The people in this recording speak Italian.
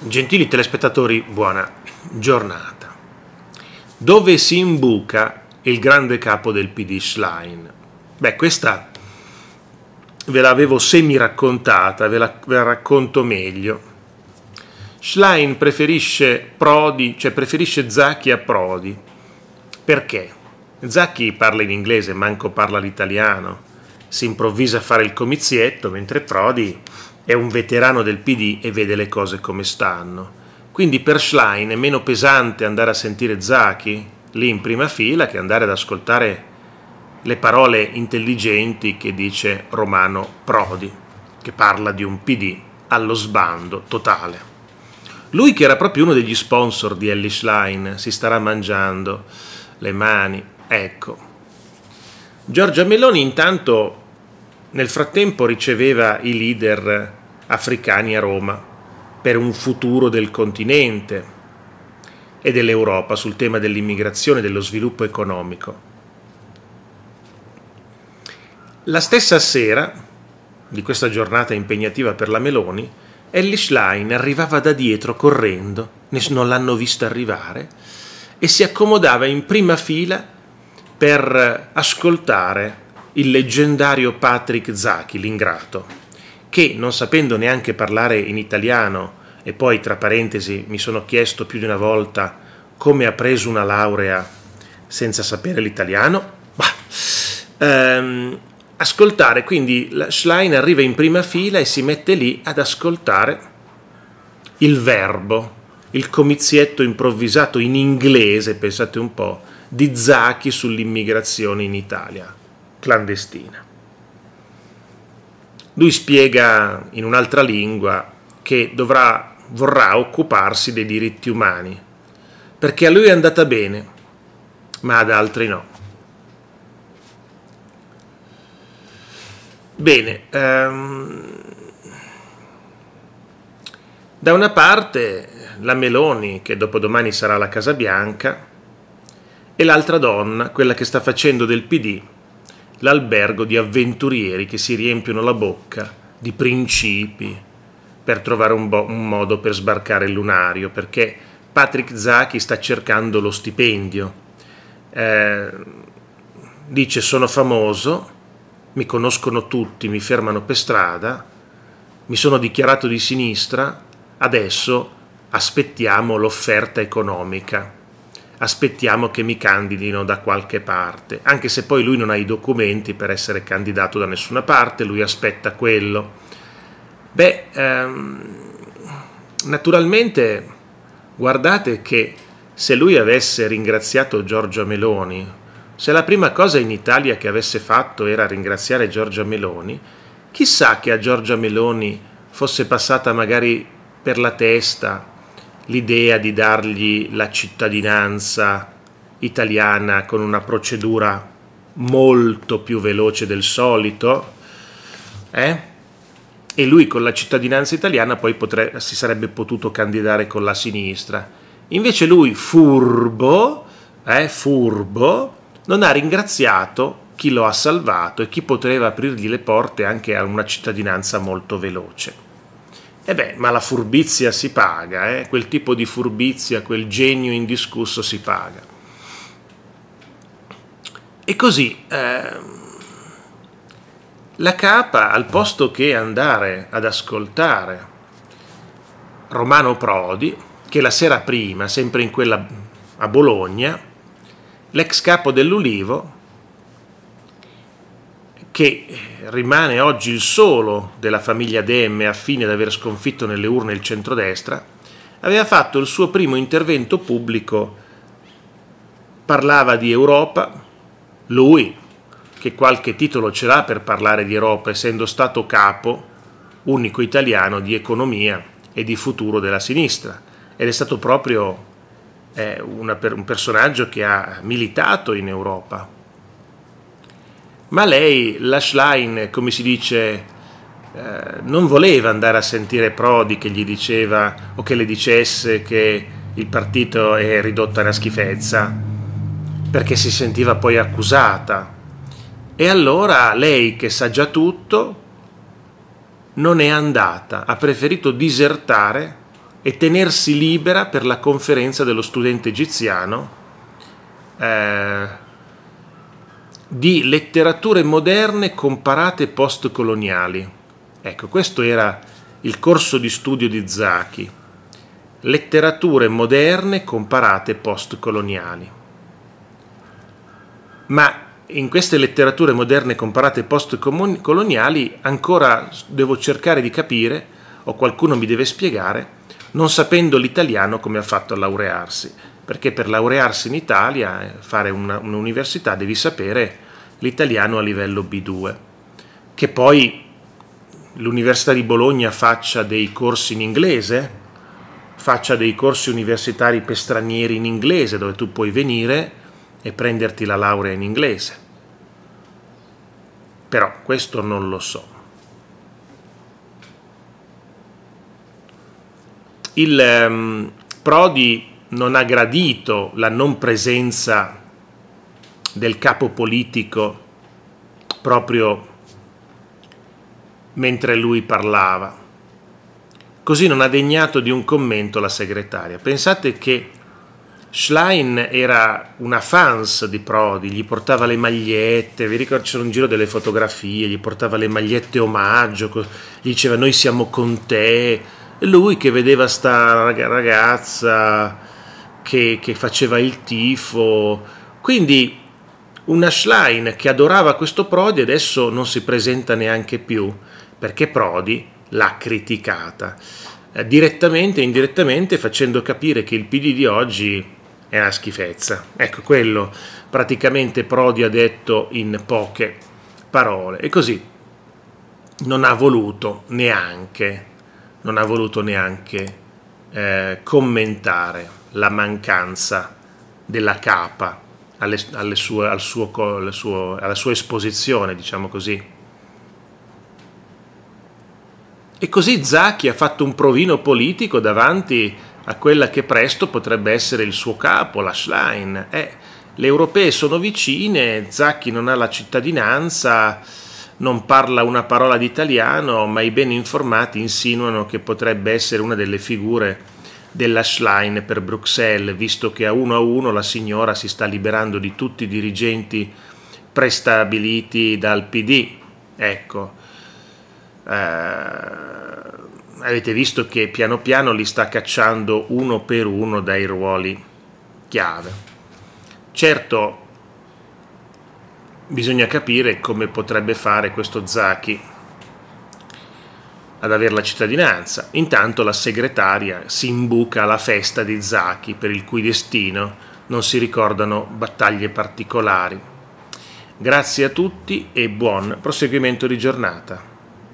Gentili telespettatori, buona giornata. Dove si imbuca il grande capo del PD Schlein? Beh, questa ve l'avevo semi raccontata, ve la, ve la racconto meglio. Schlein preferisce Prodi, cioè preferisce Zacchi a Prodi. Perché? Zacchi parla in inglese, manco parla l'italiano, si improvvisa a fare il comizietto, mentre Prodi è un veterano del PD e vede le cose come stanno. Quindi per Schlein è meno pesante andare a sentire Zachi lì in prima fila che andare ad ascoltare le parole intelligenti che dice Romano Prodi, che parla di un PD allo sbando totale. Lui che era proprio uno degli sponsor di Ellie Schlein, si starà mangiando le mani, ecco. Giorgia Meloni intanto nel frattempo riceveva i leader africani a Roma per un futuro del continente e dell'Europa sul tema dell'immigrazione e dello sviluppo economico. La stessa sera di questa giornata impegnativa per la Meloni, Ellie Schlein arrivava da dietro correndo, non l'hanno vista arrivare, e si accomodava in prima fila per ascoltare il leggendario Patrick Zachi, l'ingrato che non sapendo neanche parlare in italiano, e poi tra parentesi mi sono chiesto più di una volta come ha preso una laurea senza sapere l'italiano, bah, ehm, ascoltare, quindi Schlein arriva in prima fila e si mette lì ad ascoltare il verbo, il comizietto improvvisato in inglese, pensate un po', di Zacchi sull'immigrazione in Italia clandestina. Lui spiega in un'altra lingua che dovrà, vorrà occuparsi dei diritti umani, perché a lui è andata bene, ma ad altri no. Bene, um, da una parte la Meloni, che dopodomani sarà la Casa Bianca, e l'altra donna, quella che sta facendo del PD, l'albergo di avventurieri che si riempiono la bocca di principi per trovare un, bo- un modo per sbarcare il lunario, perché Patrick Zachi sta cercando lo stipendio. Eh, dice sono famoso, mi conoscono tutti, mi fermano per strada, mi sono dichiarato di sinistra, adesso aspettiamo l'offerta economica aspettiamo che mi candidino da qualche parte, anche se poi lui non ha i documenti per essere candidato da nessuna parte, lui aspetta quello. Beh, ehm, naturalmente guardate che se lui avesse ringraziato Giorgia Meloni, se la prima cosa in Italia che avesse fatto era ringraziare Giorgia Meloni, chissà che a Giorgia Meloni fosse passata magari per la testa l'idea di dargli la cittadinanza italiana con una procedura molto più veloce del solito, eh? e lui con la cittadinanza italiana poi potre, si sarebbe potuto candidare con la sinistra. Invece lui, furbo, eh, furbo, non ha ringraziato chi lo ha salvato e chi poteva aprirgli le porte anche a una cittadinanza molto veloce. E eh beh, ma la furbizia si paga, eh? quel tipo di furbizia, quel genio indiscusso si paga. E così eh, la capa, al posto che andare ad ascoltare Romano Prodi, che la sera prima, sempre in quella a Bologna, l'ex capo dell'Ulivo, che eh, rimane oggi il solo della famiglia Demme a fine di aver sconfitto nelle urne il centrodestra, aveva fatto il suo primo intervento pubblico, parlava di Europa, lui, che qualche titolo ce l'ha per parlare di Europa, essendo stato capo, unico italiano, di economia e di futuro della sinistra, ed è stato proprio eh, una, un personaggio che ha militato in Europa, ma lei, la come si dice, eh, non voleva andare a sentire Prodi che gli diceva o che le dicesse che il partito è ridotto alla schifezza, perché si sentiva poi accusata. E allora lei, che sa già tutto, non è andata, ha preferito disertare e tenersi libera per la conferenza dello studente egiziano. Eh, di letterature moderne comparate postcoloniali. Ecco, questo era il corso di studio di Zaki. Letterature moderne comparate postcoloniali. Ma in queste letterature moderne comparate postcoloniali ancora devo cercare di capire, o qualcuno mi deve spiegare, non sapendo l'italiano come ha fatto a laurearsi perché per laurearsi in Italia, eh, fare un'università, devi sapere l'italiano a livello B2, che poi l'Università di Bologna faccia dei corsi in inglese, faccia dei corsi universitari per stranieri in inglese, dove tu puoi venire e prenderti la laurea in inglese. Però questo non lo so. Il um, Prodi non ha gradito la non presenza del capo politico proprio mentre lui parlava. Così non ha degnato di un commento la segretaria. Pensate che Schlein era una fans di Prodi, gli portava le magliette, vi ricordo c'era un giro delle fotografie, gli portava le magliette omaggio, gli diceva noi siamo con te, e lui che vedeva sta ragazza che, che faceva il tifo. Quindi una Schlein che adorava questo Prodi adesso non si presenta neanche più perché Prodi l'ha criticata eh, direttamente e indirettamente facendo capire che il PD di oggi è una schifezza. Ecco quello praticamente Prodi ha detto in poche parole e così non ha voluto neanche, non ha voluto neanche eh, commentare la mancanza della capa alle, alle sue, al suo, al suo, alla sua esposizione, diciamo così. E così Zacchi ha fatto un provino politico davanti a quella che presto potrebbe essere il suo capo, la Schlein. Eh, le europee sono vicine, Zacchi non ha la cittadinanza, non parla una parola di italiano, ma i ben informati insinuano che potrebbe essere una delle figure della Schlein per Bruxelles, visto che a uno a uno la signora si sta liberando di tutti i dirigenti prestabiliti dal PD. Ecco, eh, avete visto che piano piano li sta cacciando uno per uno dai ruoli chiave. Certo, bisogna capire come potrebbe fare questo Zachi ad avere la cittadinanza. Intanto la segretaria si imbuca alla festa di Zaki, per il cui destino non si ricordano battaglie particolari. Grazie a tutti e buon proseguimento di giornata.